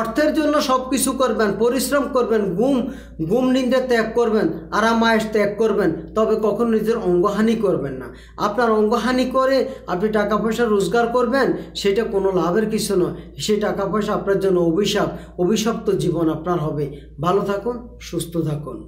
অর্থের জন্য সব কিছু করবেন পরিশ্রম করবেন গুম গুম নিন্দে ত্যাগ করবেন আরামায়েশ ত্যাগ করবেন তবে কখনো নিজের অঙ্গহানি করবেন না আপনার অঙ্গহানি করে আপনি টাকা পয়সা রোজগার করবেন সেটা কোনো লাভের কিছু নয় সেই টাকা পয়সা আপনার জন্য অভিশাপ অভিশপ্ত জীবন আপনার হবে ভালো থাকুন সুস্থ থাকুন